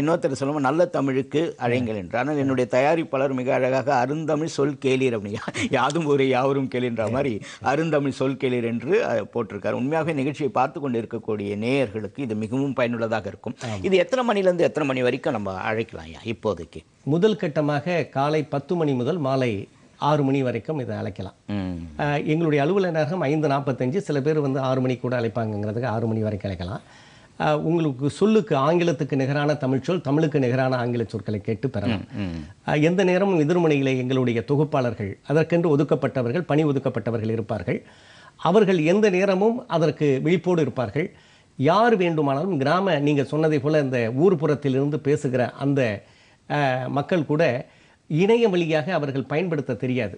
இன்னொருத்தர் சொல்லுவோம் நல்ல தமிழுக்கு அழைங்கள் என்று ஆனால் என்னுடைய தயாரிப்பாளர் மிக அழகாக அருந்தமிழ் சொல் கேளீர் அப்படின்னு யாதும் ஒரு யாவரும் கேளுன்ற மாதிரி அருந்தமிழ் சொல் கேளீர் என்று போட்டிருக்கார் உண்மையாகவே நிகழ்ச்சியை பார்த்து கொண்டு இருக்கக்கூடிய நேயர்களுக்கு இது மிகவும் பயனுள்ளதாக இருக்கும் இது எத்தனை மணிலேருந்து எத்தனை மணி வரைக்கும் நம்ம அழைக்கலாம் ஐயா இப்போதைக்கு முதல் கட்டமாக காலை பத்து மணி முதல் மாலை ஆறு மணி வரைக்கும் இதை அழைக்கலாம் எங்களுடைய அலுவலக நேரம் ஐந்து நாற்பத்தஞ்சு சில பேர் வந்து ஆறு மணி கூட அழைப்பாங்கிறதுக்கு ஆறு மணி வரைக்கும் அழைக்கலாம் உங்களுக்கு சொல்லுக்கு ஆங்கிலத்துக்கு நிகரான தமிழ்ச்சொல் தமிழுக்கு நிகரான ஆங்கில சொற்களை கேட்டு பெறலாம் எந்த நேரமும் எதிர்மனையில் எங்களுடைய தொகுப்பாளர்கள் அதற்கென்று ஒதுக்கப்பட்டவர்கள் பணி ஒதுக்கப்பட்டவர்கள் இருப்பார்கள் அவர்கள் எந்த நேரமும் அதற்கு விழிப்போடு இருப்பார்கள் யார் வேண்டுமானாலும் கிராம நீங்கள் சொன்னதை போல் இந்த ஊர்புறத்திலிருந்து பேசுகிற அந்த மக்கள் கூட இணைய வழியாக அவர்கள் பயன்படுத்த தெரியாது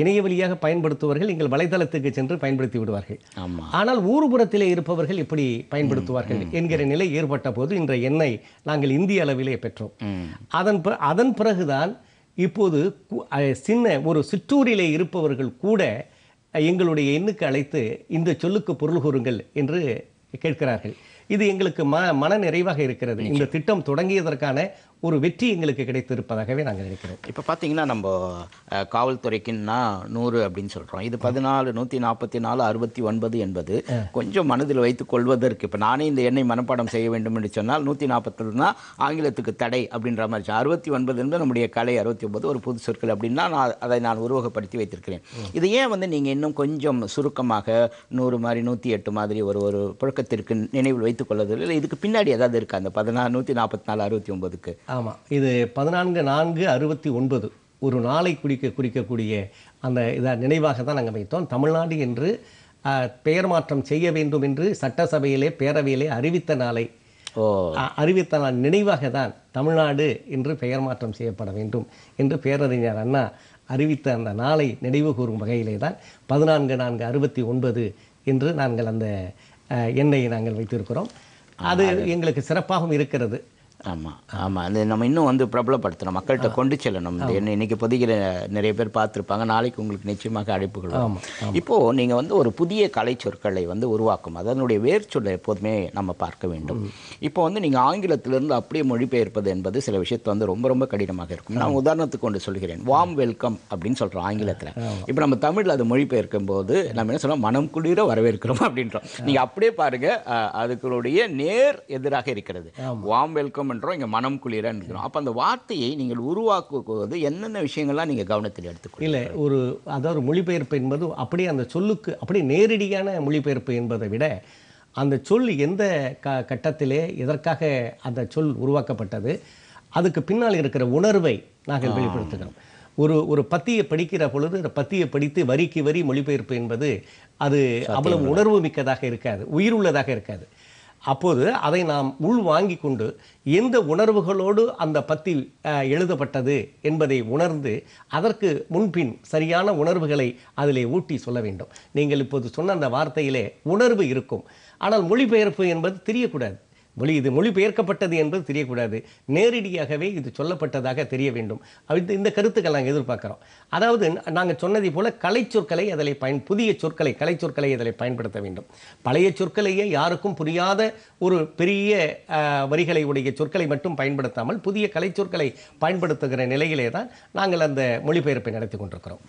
இணைய வழியாக பயன்படுத்துவர்கள் எங்கள் வலைதளத்துக்கு சென்று பயன்படுத்தி விடுவார்கள் ஆனால் ஊர்புறத்திலே இருப்பவர்கள் எப்படி பயன்படுத்துவார்கள் என்கிற நிலை ஏற்பட்ட போது இந்த எண்ணெய் நாங்கள் இந்திய அளவிலே பெற்றோம் அதன் அதன் பிறகுதான் இப்போது சின்ன ஒரு சிற்றூரிலே இருப்பவர்கள் கூட எங்களுடைய எண்ணுக்கு அழைத்து இந்த சொல்லுக்கு பொருள் கூறுங்கள் என்று கேட்கிறார்கள் இது எங்களுக்கு ம மன நிறைவாக இருக்கிறது இந்த திட்டம் தொடங்கியதற்கான ஒரு வெற்றி எங்களுக்கு கிடைத்திருப்பதாகவே நாங்கள் நினைக்கிறோம் இப்போ பார்த்தீங்கன்னா நம்ம காவல்துறைக்குன்னா நூறு அப்படின்னு சொல்கிறோம் இது பதினாலு நூற்றி நாற்பத்தி நாலு அறுபத்தி ஒன்பது என்பது கொஞ்சம் மனதில் வைத்துக் கொள்வதற்கு இப்போ நானே இந்த எண்ணெய் மனப்பாடம் செய்ய வேண்டும் என்று சொன்னால் நூற்றி நாற்பத்தொன்னா ஆங்கிலத்துக்கு தடை அப்படின்ற மாதிரி அறுபத்தி ஒன்பது என்பது நம்முடைய கலை அறுபத்தி ஒன்பது ஒரு புது சொற்கள் அப்படின்னா நான் அதை நான் உருவகப்படுத்தி வைத்திருக்கிறேன் இது ஏன் வந்து நீங்கள் இன்னும் கொஞ்சம் சுருக்கமாக நூறு மாதிரி நூற்றி எட்டு மாதிரி ஒரு ஒரு புழக்கத்திற்கு நினைவில் வைத்துக் கொள்வது இதுக்கு பின்னாடி ஏதாவது இருக்கா அந்த பதினாறு நூற்றி நாற்பத்தி நாலு அறுபத்தி ஒன்பதுக்கு ஆமாம் இது பதினான்கு நான்கு அறுபத்தி ஒன்பது ஒரு நாளை குறிக்க குறிக்கக்கூடிய அந்த இதை நினைவாக தான் நாங்கள் வைத்தோம் தமிழ்நாடு என்று பெயர் மாற்றம் செய்ய வேண்டும் என்று சட்டசபையிலே பேரவையிலே அறிவித்த நாளை அறிவித்த நாள் நினைவாக தான் தமிழ்நாடு என்று பெயர் மாற்றம் செய்யப்பட வேண்டும் என்று பேரறிஞர் அண்ணா அறிவித்த அந்த நாளை நினைவு கூறும் வகையிலே தான் பதினான்கு நான்கு அறுபத்தி ஒன்பது என்று நாங்கள் அந்த எண்ணெயை நாங்கள் வைத்திருக்கிறோம் அது எங்களுக்கு சிறப்பாகவும் இருக்கிறது ஆமாம் ஆமாம் அது நம்ம இன்னும் வந்து பிரபலப்படுத்தணும் மக்கள்கிட்ட கொண்டு செல்லணும் என்ன இன்னைக்கு பொதிகிற நிறைய பேர் பார்த்துருப்பாங்க நாளைக்கு உங்களுக்கு நிச்சயமாக அழைப்புகள் வரும் இப்போது நீங்கள் வந்து ஒரு புதிய கலை சொற்களை வந்து உருவாக்கும் அதனுடைய வேர் சொல்லை எப்போதுமே நம்ம பார்க்க வேண்டும் இப்போ வந்து நீங்கள் ஆங்கிலத்திலிருந்து அப்படியே மொழிபெயர்ப்பது என்பது சில விஷயத்தை வந்து ரொம்ப ரொம்ப கடினமாக இருக்கும் நான் உதாரணத்துக்கு கொண்டு சொல்கிறேன் வாம் வெல்கம் அப்படின்னு சொல்கிறோம் ஆங்கிலத்தில் இப்போ நம்ம தமிழில் அது மொழிபெயர்க்கும் போது நம்ம என்ன சொல்லலாம் மனம் குளிர வரவேற்கிறோம் அப்படின்றோம் நீங்கள் அப்படியே பாருங்கள் அதுக்களுடைய நேர் எதிராக இருக்கிறது வாம் வெல்கம் பண்ணுறோம் இங்கே மனம் குளிர நிற்கிறோம் அப்போ அந்த வார்த்தையை நீங்கள் உருவாக்குவது என்னென்ன விஷயங்கள்லாம் நீங்கள் கவனத்தில் எடுத்துக்கணும் இல்லை ஒரு அதாவது மொழிபெயர்ப்பு என்பது அப்படியே அந்த சொல்லுக்கு அப்படியே நேரடியான மொழிபெயர்ப்பு என்பதை விட அந்த சொல் எந்த க கட்டத்திலே எதற்காக அந்த சொல் உருவாக்கப்பட்டது அதுக்கு பின்னால் இருக்கிற உணர்வை நாங்கள் வெளிப்படுத்துகிறோம் ஒரு ஒரு பத்தியை படிக்கிற பொழுது அந்த பத்தியை படித்து வரிக்கு வரி மொழிபெயர்ப்பு என்பது அது அவ்வளவு உணர்வு மிக்கதாக இருக்காது உயிர் உள்ளதாக இருக்காது அப்போது அதை நாம் வாங்கி கொண்டு எந்த உணர்வுகளோடு அந்த பத்தில் எழுதப்பட்டது என்பதை உணர்ந்து அதற்கு முன்பின் சரியான உணர்வுகளை அதிலே ஊட்டி சொல்ல வேண்டும் நீங்கள் இப்போது சொன்ன அந்த வார்த்தையிலே உணர்வு இருக்கும் ஆனால் மொழிபெயர்ப்பு என்பது தெரியக்கூடாது மொழி இது மொழிபெயர்க்கப்பட்டது என்பது தெரியக்கூடாது நேரடியாகவே இது சொல்லப்பட்டதாக தெரிய வேண்டும் அது இந்த கருத்துக்கள் நாங்கள் எதிர்பார்க்குறோம் அதாவது நாங்கள் சொன்னதை போல் கலை சொற்களை அதில் பயன் புதிய சொற்களை கலை சொற்களை அதில் பயன்படுத்த வேண்டும் பழைய சொற்களையே யாருக்கும் புரியாத ஒரு பெரிய வரிகளை உடைய சொற்களை மட்டும் பயன்படுத்தாமல் புதிய கலை சொற்களை பயன்படுத்துகிற நிலையிலே தான் நாங்கள் அந்த மொழிபெயர்ப்பை நடத்தி கொண்டிருக்கிறோம்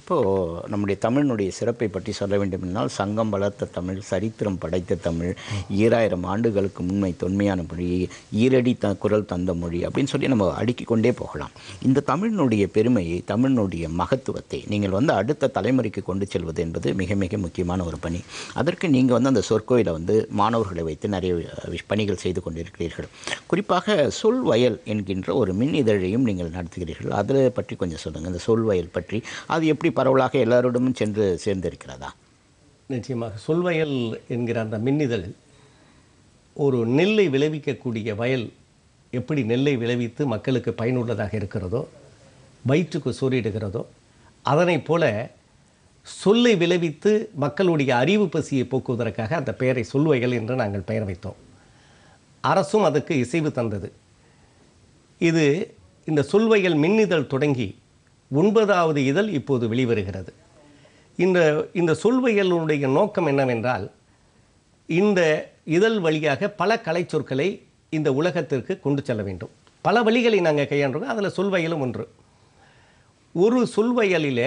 இப்போது நம்முடைய தமிழினுடைய சிறப்பை பற்றி சொல்ல வேண்டும் என்றால் சங்கம் வளர்த்த தமிழ் சரித்திரம் படைத்த தமிழ் ஈராயிரம் ஆண்டுகளுக்கு முன்மை தொன்மையான மொழி ஈரடி த குரல் தந்த மொழி அப்படின்னு சொல்லி நம்ம அடுக்கி கொண்டே போகலாம் இந்த தமிழினுடைய பெருமையை தமிழினுடைய மகத்துவத்தை நீங்கள் வந்து அடுத்த தலைமுறைக்கு கொண்டு செல்வது என்பது மிக மிக முக்கியமான ஒரு பணி அதற்கு நீங்கள் வந்து அந்த சொற்கோயில வந்து மாணவர்களை வைத்து நிறைய பணிகள் செய்து கொண்டிருக்கிறீர்கள் குறிப்பாக சொல் வயல் என்கின்ற ஒரு மின் இதழையும் நீங்கள் நடத்துகிறீர்கள் அதை பற்றி கொஞ்சம் சொல்லுங்கள் இந்த வயல் பற்றி அது எப்படி இப்படி பரவலாக எல்லோருடமும் சென்று சேர்ந்திருக்கிறதா நிச்சயமாக சொல்வயல் என்கிற அந்த மின்னிதழ் ஒரு நெல்லை விளைவிக்கக்கூடிய வயல் எப்படி நெல்லை விளைவித்து மக்களுக்கு பயனுள்ளதாக இருக்கிறதோ வயிற்றுக்கு சூறிடுகிறதோ அதனை போல சொல்லை விளைவித்து மக்களுடைய அறிவு பசியை போக்குவதற்காக அந்த பெயரை சொல்வயல் என்று நாங்கள் பெயர் வைத்தோம் அரசும் அதுக்கு இசைவு தந்தது இது இந்த சொல்வயல் மின்னிதழ் தொடங்கி ஒன்பதாவது இதழ் இப்போது வெளிவருகிறது இந்த இந்த சொல்வையலுடைய நோக்கம் என்னவென்றால் இந்த இதழ் வழியாக பல கலை சொற்களை இந்த உலகத்திற்கு கொண்டு செல்ல வேண்டும் பல வழிகளை நாங்கள் கையாண்டுறோம் அதில் சொல்வையலும் ஒன்று ஒரு சொல்வயலில்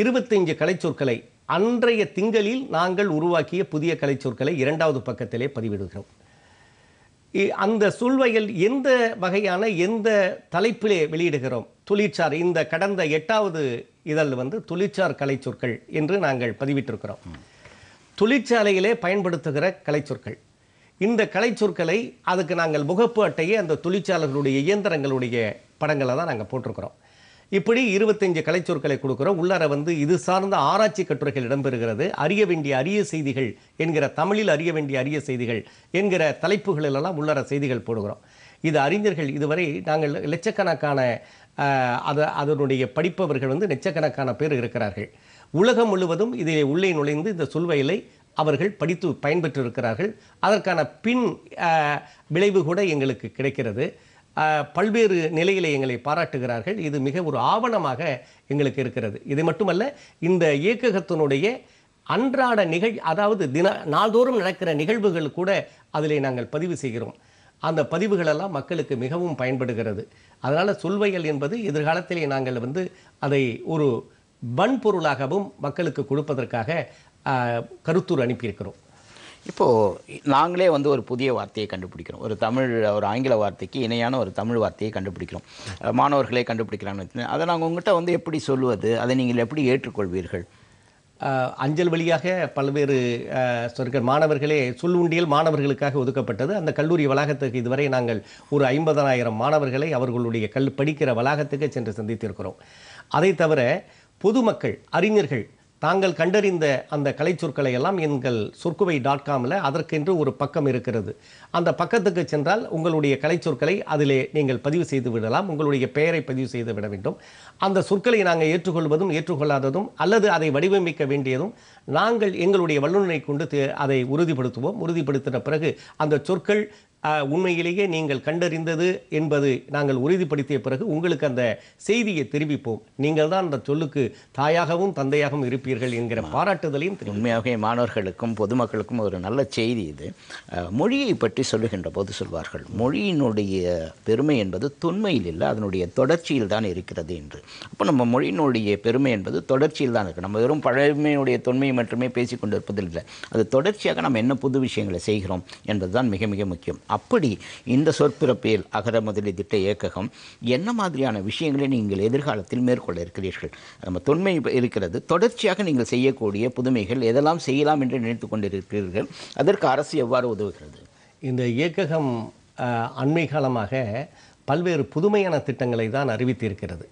இருபத்தஞ்சு கலைச்சொற்களை அன்றைய திங்களில் நாங்கள் உருவாக்கிய புதிய கலைச்சொற்களை இரண்டாவது பக்கத்திலே பதிவிடுகிறோம் அந்த சொல்வயல் எந்த வகையான எந்த தலைப்பிலே வெளியிடுகிறோம் துளிச்சார் இந்த கடந்த எட்டாவது இதழ் வந்து துளிச்சார் கலை சொற்கள் என்று நாங்கள் பதிவிட்டிருக்கிறோம் தொழிற்சாலையிலே பயன்படுத்துகிற கலை சொற்கள் இந்த கலை சொற்களை அதுக்கு நாங்கள் முகப்பு அட்டையே அந்த தொழிற்சாலைகளுடைய இயந்திரங்களுடைய படங்களை தான் நாங்கள் போட்டிருக்கிறோம் இப்படி இருபத்தஞ்சு கலைச்சொற்களை கொடுக்குறோம் உள்ளார வந்து இது சார்ந்த ஆராய்ச்சி கட்டுரைகள் இடம்பெறுகிறது அறிய வேண்டிய அரிய செய்திகள் என்கிற தமிழில் அறிய வேண்டிய அரிய செய்திகள் என்கிற தலைப்புகளிலெல்லாம் உள்ளார செய்திகள் போடுகிறோம் இது அறிஞர்கள் இதுவரை நாங்கள் லட்சக்கணக்கான அது அதனுடைய படிப்பவர்கள் வந்து லட்சக்கணக்கான பேர் இருக்கிறார்கள் உலகம் முழுவதும் இதில் உள்ளே நுழைந்து இந்த சொல்வயலை அவர்கள் படித்து பயன்பெற்றிருக்கிறார்கள் அதற்கான பின் விளைவு கூட எங்களுக்கு கிடைக்கிறது பல்வேறு நிலையிலே எங்களை பாராட்டுகிறார்கள் இது மிக ஒரு ஆவணமாக எங்களுக்கு இருக்கிறது இது மட்டுமல்ல இந்த இயக்ககத்தினுடைய அன்றாட நிகழ் அதாவது தின நாள்தோறும் நடக்கிற நிகழ்வுகள் கூட அதில் நாங்கள் பதிவு செய்கிறோம் அந்த பதிவுகளெல்லாம் மக்களுக்கு மிகவும் பயன்படுகிறது அதனால் சொல்வையல் என்பது எதிர்காலத்திலே நாங்கள் வந்து அதை ஒரு வன்பொருளாகவும் மக்களுக்கு கொடுப்பதற்காக கருத்தூர் அனுப்பியிருக்கிறோம் இப்போது நாங்களே வந்து ஒரு புதிய வார்த்தையை கண்டுபிடிக்கிறோம் ஒரு தமிழ் ஒரு ஆங்கில வார்த்தைக்கு இணையான ஒரு தமிழ் வார்த்தையை கண்டுபிடிக்கிறோம் மாணவர்களே கண்டுபிடிக்கிறாங்கன்னு அதை நாங்கள் உங்கள்கிட்ட வந்து எப்படி சொல்லுவது அதை நீங்கள் எப்படி ஏற்றுக்கொள்வீர்கள் அஞ்சல் வழியாக பல்வேறு சொற்கள் மாணவர்களே சொல்லுண்டியல் மாணவர்களுக்காக ஒதுக்கப்பட்டது அந்த கல்லூரி வளாகத்துக்கு இதுவரை நாங்கள் ஒரு ஐம்பதனாயிரம் மாணவர்களை அவர்களுடைய கல் படிக்கிற வளாகத்துக்கு சென்று சந்தித்திருக்கிறோம் அதை தவிர பொதுமக்கள் அறிஞர்கள் தாங்கள் கண்டறிந்த அந்த கலை சொற்களை எல்லாம் எங்கள் சொற்குவை டாட் காமில் அதற்கென்று ஒரு பக்கம் இருக்கிறது அந்த பக்கத்துக்கு சென்றால் உங்களுடைய கலை சொற்களை அதிலே நீங்கள் பதிவு செய்து விடலாம் உங்களுடைய பெயரை பதிவு செய்து விட வேண்டும் அந்த சொற்களை நாங்கள் ஏற்றுக்கொள்வதும் ஏற்றுக்கொள்ளாததும் அல்லது அதை வடிவமைக்க வேண்டியதும் நாங்கள் எங்களுடைய வல்லுநரை கொண்டு அதை உறுதிப்படுத்துவோம் உறுதிப்படுத்தின பிறகு அந்த சொற்கள் உண்மையிலேயே நீங்கள் கண்டறிந்தது என்பது நாங்கள் உறுதிப்படுத்திய பிறகு உங்களுக்கு அந்த செய்தியை தெரிவிப்போம் நீங்கள் தான் அந்த சொல்லுக்கு தாயாகவும் தந்தையாகவும் இருப்பீர்கள் என்கிற பாராட்டுதலையும் உண்மையாகவே மாணவர்களுக்கும் பொதுமக்களுக்கும் ஒரு நல்ல செய்தி இது மொழியை பற்றி சொல்லுகின்ற போது சொல்வார்கள் மொழியினுடைய பெருமை என்பது தொன்மையில் இல்லை அதனுடைய தொடர்ச்சியில் தான் இருக்கிறது என்று அப்போ நம்ம மொழியினுடைய பெருமை என்பது தொடர்ச்சியில் தான் இருக்குது நம்ம வெறும் பழமையுடைய தொன்மையை மட்டுமே பேசிக்கொண்டிருப்பதில்லை அது தொடர்ச்சியாக நம்ம என்ன புது விஷயங்களை செய்கிறோம் என்பதுதான் மிக மிக முக்கியம் அப்படி இந்த சொற்பிறப்பியல் அகர முதலி திட்ட இயக்ககம் என்ன மாதிரியான விஷயங்களை நீங்கள் எதிர்காலத்தில் மேற்கொள்ள இருக்கிறீர்கள் நம்ம தொன்மை இருக்கிறது தொடர்ச்சியாக நீங்கள் செய்யக்கூடிய புதுமைகள் எதெல்லாம் செய்யலாம் என்று நினைத்து கொண்டிருக்கிறீர்கள் அதற்கு அரசு எவ்வாறு உதவுகிறது இந்த இயக்ககம் அண்மை காலமாக பல்வேறு புதுமையான திட்டங்களை தான் அறிவித்திருக்கிறது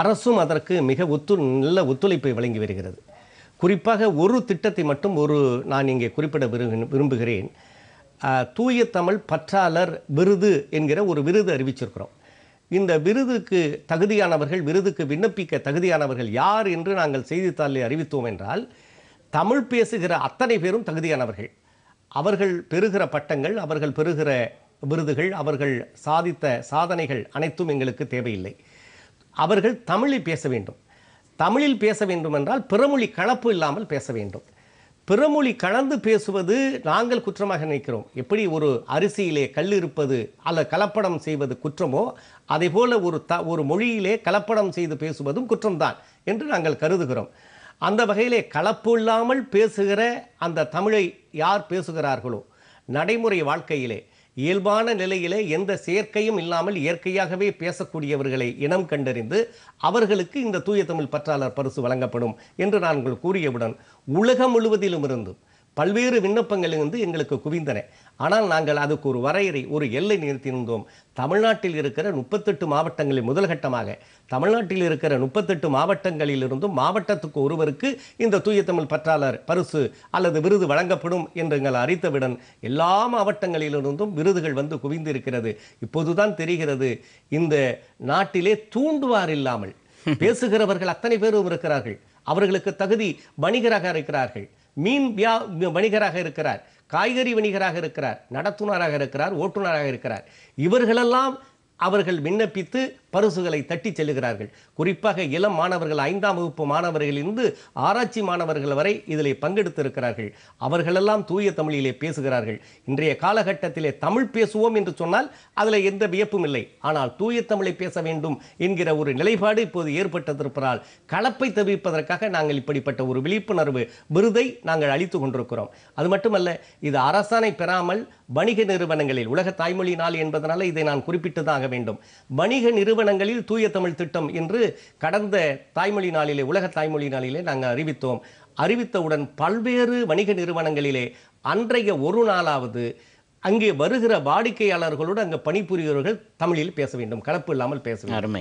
அரசும் அதற்கு மிக ஒத்து நல்ல ஒத்துழைப்பை வழங்கி வருகிறது குறிப்பாக ஒரு திட்டத்தை மட்டும் ஒரு நான் இங்கே குறிப்பிட விரும்புகிறேன் தூய தமிழ் பற்றாளர் விருது என்கிற ஒரு விருது அறிவிச்சிருக்கிறோம் இந்த விருதுக்கு தகுதியானவர்கள் விருதுக்கு விண்ணப்பிக்க தகுதியானவர்கள் யார் என்று நாங்கள் செய்தித்தாளில் அறிவித்தோம் என்றால் தமிழ் பேசுகிற அத்தனை பேரும் தகுதியானவர்கள் அவர்கள் பெறுகிற பட்டங்கள் அவர்கள் பெறுகிற விருதுகள் அவர்கள் சாதித்த சாதனைகள் அனைத்தும் எங்களுக்கு தேவையில்லை அவர்கள் தமிழில் பேச வேண்டும் தமிழில் பேச வேண்டும் என்றால் பிறமொழி கலப்பு இல்லாமல் பேச வேண்டும் பிறமொழி கலந்து பேசுவது நாங்கள் குற்றமாக நினைக்கிறோம் எப்படி ஒரு அரிசியிலே கல் இருப்பது அல்ல கலப்படம் செய்வது குற்றமோ அதே போல ஒரு த ஒரு மொழியிலே கலப்படம் செய்து பேசுவதும் குற்றம்தான் என்று நாங்கள் கருதுகிறோம் அந்த வகையிலே கலப்பு இல்லாமல் பேசுகிற அந்த தமிழை யார் பேசுகிறார்களோ நடைமுறை வாழ்க்கையிலே இயல்பான நிலையிலே எந்த சேர்க்கையும் இல்லாமல் இயற்கையாகவே பேசக்கூடியவர்களை இனம் கண்டறிந்து அவர்களுக்கு இந்த தூய தமிழ் பற்றாளர் பரிசு வழங்கப்படும் என்று நான் உங்கள் கூறியவுடன் உலகம் முழுவதிலும் இருந்தும் பல்வேறு விண்ணப்பங்கள் வந்து எங்களுக்கு குவிந்தன ஆனால் நாங்கள் அதுக்கு ஒரு வரையறை ஒரு எல்லை நிறுத்தியிருந்தோம் தமிழ்நாட்டில் இருக்கிற முப்பத்தெட்டு மாவட்டங்களில் முதல்கட்டமாக தமிழ்நாட்டில் இருக்கிற முப்பத்தெட்டு மாவட்டங்களிலிருந்தும் மாவட்டத்துக்கு ஒருவருக்கு இந்த தூய தமிழ் பற்றாளர் பரிசு அல்லது விருது வழங்கப்படும் என்று எங்கள் அறித்தவுடன் எல்லா மாவட்டங்களிலிருந்தும் விருதுகள் வந்து குவிந்திருக்கிறது இப்போதுதான் தெரிகிறது இந்த நாட்டிலே தூண்டுவார் இல்லாமல் பேசுகிறவர்கள் அத்தனை பேரும் இருக்கிறார்கள் அவர்களுக்கு தகுதி வணிகராக இருக்கிறார்கள் மீன் வியா வணிகராக இருக்கிறார் காய்கறி வணிகராக இருக்கிறார் நடத்துனராக இருக்கிறார் ஓட்டுநராக இருக்கிறார் இவர்களெல்லாம் அவர்கள் விண்ணப்பித்து பரிசுகளை தட்டி செல்லுகிறார்கள் குறிப்பாக இளம் மாணவர்கள் ஐந்தாம் வகுப்பு மாணவர்களிலிருந்து ஆராய்ச்சி மாணவர்கள் வரை இதில் பங்கெடுத்திருக்கிறார்கள் அவர்களெல்லாம் தூய தமிழிலே பேசுகிறார்கள் இன்றைய காலகட்டத்திலே தமிழ் பேசுவோம் என்று சொன்னால் அதில் எந்த வியப்பும் இல்லை ஆனால் தூய தமிழை பேச வேண்டும் என்கிற ஒரு நிலைப்பாடு இப்போது ஏற்பட்டிருப்பதால் கலப்பை தவிர்ப்பதற்காக நாங்கள் இப்படிப்பட்ட ஒரு விழிப்புணர்வு விருதை நாங்கள் அளித்து கொண்டிருக்கிறோம் அது மட்டுமல்ல இது அரசாணை பெறாமல் வணிக நிறுவனங்களில் உலக தாய்மொழி நாள் என்பதனால் இதை நான் குறிப்பிட்டு தான் ஆக வேண்டும் வணிக நிறுவன நிறுவனங்களில் தூய தமிழ் திட்டம் என்று கடந்த தாய்மொழி நாளிலே உலக தாய்மொழி நாளிலே நாங்கள் அறிவித்தோம் அறிவித்தவுடன் பல்வேறு வணிக நிறுவனங்களிலே அன்றைய ஒரு நாளாவது அங்கே வருகிற வாடிக்கையாளர்களோடு அங்கே பணிபுரியவர்கள் தமிழில் பேச வேண்டும் கலப்பு இல்லாமல் பேச வேண்டும்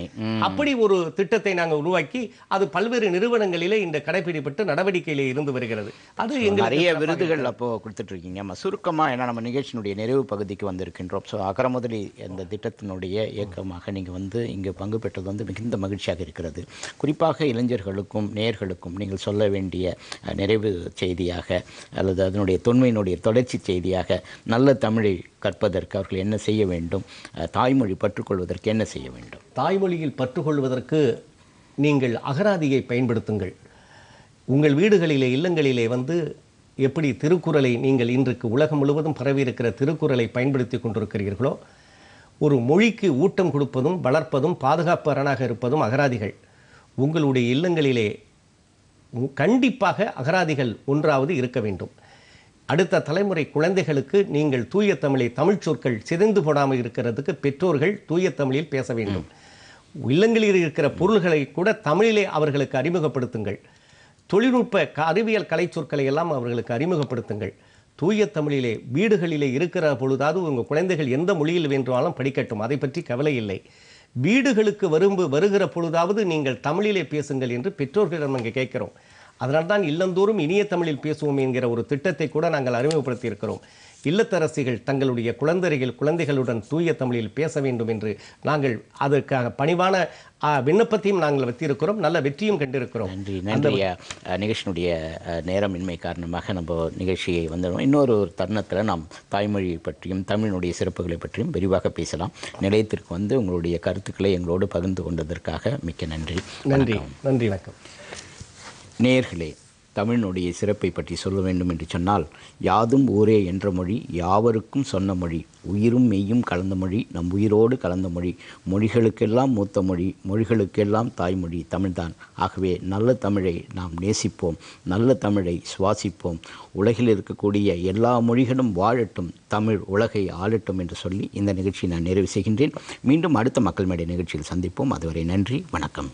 அப்படி ஒரு திட்டத்தை நாங்கள் உருவாக்கி அது பல்வேறு நிறுவனங்களிலே இந்த கடைபிடிப்பட்டு நடவடிக்கையிலே இருந்து வருகிறது அது நிறைய விருதுகள் அப்போ கொடுத்துட்டு இருக்கீங்க சுருக்கமாக ஏன்னா நம்ம நிகழ்ச்சியினுடைய நிறைவு பகுதிக்கு வந்திருக்கின்றோம் ஸோ அகரமுதலி அந்த திட்டத்தினுடைய இயக்கமாக நீங்கள் வந்து இங்கே பங்கு பெற்றது வந்து மிகுந்த மகிழ்ச்சியாக இருக்கிறது குறிப்பாக இளைஞர்களுக்கும் நேர்களுக்கும் நீங்கள் சொல்ல வேண்டிய நிறைவு செய்தியாக அல்லது அதனுடைய தொன்மையினுடைய தொடர்ச்சி செய்தியாக நல்ல தமிழை கற்பதற்கு அவர்கள் என்ன செய்ய வேண்டும் தாய்மொழி பற்றுக்கொள்வதற்கு என்ன செய்ய வேண்டும் தாய்மொழியில் பற்றுக்கொள்வதற்கு நீங்கள் அகராதியை பயன்படுத்துங்கள் உங்கள் வீடுகளிலே இல்லங்களிலே வந்து எப்படி திருக்குறளை நீங்கள் இன்றைக்கு உலகம் முழுவதும் பரவியிருக்கிற திருக்குறளை பயன்படுத்தி கொண்டிருக்கிறீர்களோ ஒரு மொழிக்கு ஊட்டம் கொடுப்பதும் வளர்ப்பதும் பாதுகாப்பு அரணாக இருப்பதும் அகராதிகள் உங்களுடைய இல்லங்களிலே கண்டிப்பாக அகராதிகள் ஒன்றாவது இருக்க வேண்டும் அடுத்த தலைமுறை குழந்தைகளுக்கு நீங்கள் தூய தமிழை தமிழ் சொற்கள் சிதைந்து போடாமல் இருக்கிறதுக்கு பெற்றோர்கள் தூய தமிழில் பேச வேண்டும் இல்லங்களில் இருக்கிற பொருள்களை கூட தமிழிலே அவர்களுக்கு அறிமுகப்படுத்துங்கள் தொழில்நுட்ப அறிவியல் கலை சொற்களை எல்லாம் அவர்களுக்கு அறிமுகப்படுத்துங்கள் தூய தமிழிலே வீடுகளிலே இருக்கிற பொழுதாவது உங்கள் குழந்தைகள் எந்த மொழியில் வேண்டுமானாலும் படிக்கட்டும் அதை பற்றி கவலை இல்லை வீடுகளுக்கு வரும்பு வருகிற பொழுதாவது நீங்கள் தமிழிலே பேசுங்கள் என்று பெற்றோர்களிடம் நாங்கள் கேட்கிறோம் அதனால்தான் இல்லந்தோறும் இனிய தமிழில் பேசுவோம் என்கிற ஒரு திட்டத்தை கூட நாங்கள் அறிமுகப்படுத்தி இருக்கிறோம் இல்லத்தரசிகள் தங்களுடைய குழந்தைகள் குழந்தைகளுடன் தூய தமிழில் பேச வேண்டும் என்று நாங்கள் அதற்காக பணிவான விண்ணப்பத்தையும் நாங்கள் வைத்திருக்கிறோம் நல்ல வெற்றியும் கண்டிருக்கிறோம் நன்றி நன்றிய நிகழ்ச்சியினுடைய நேரமின்மை காரணமாக நம்ம நிகழ்ச்சியை வந்துடும் இன்னொரு ஒரு தருணத்தில் நாம் தாய்மொழி பற்றியும் தமிழினுடைய சிறப்புகளை பற்றியும் விரிவாக பேசலாம் நிலையத்திற்கு வந்து உங்களுடைய கருத்துக்களை எங்களோடு பகிர்ந்து கொண்டதற்காக மிக்க நன்றி நன்றி நன்றி வணக்கம் நேர்களே தமிழ்னுடைய சிறப்பை பற்றி சொல்ல வேண்டும் என்று சொன்னால் யாதும் ஊரே என்ற மொழி யாவருக்கும் சொன்ன மொழி உயிரும் மெய்யும் கலந்த மொழி நம் உயிரோடு கலந்த மொழி மொழிகளுக்கெல்லாம் மூத்த மொழி மொழிகளுக்கெல்லாம் தாய்மொழி தமிழ்தான் ஆகவே நல்ல தமிழை நாம் நேசிப்போம் நல்ல தமிழை சுவாசிப்போம் உலகில் இருக்கக்கூடிய எல்லா மொழிகளும் வாழட்டும் தமிழ் உலகை ஆளட்டும் என்று சொல்லி இந்த நிகழ்ச்சியை நான் நிறைவு செய்கின்றேன் மீண்டும் அடுத்த மக்கள் மேடை நிகழ்ச்சியில் சந்திப்போம் அதுவரை நன்றி வணக்கம்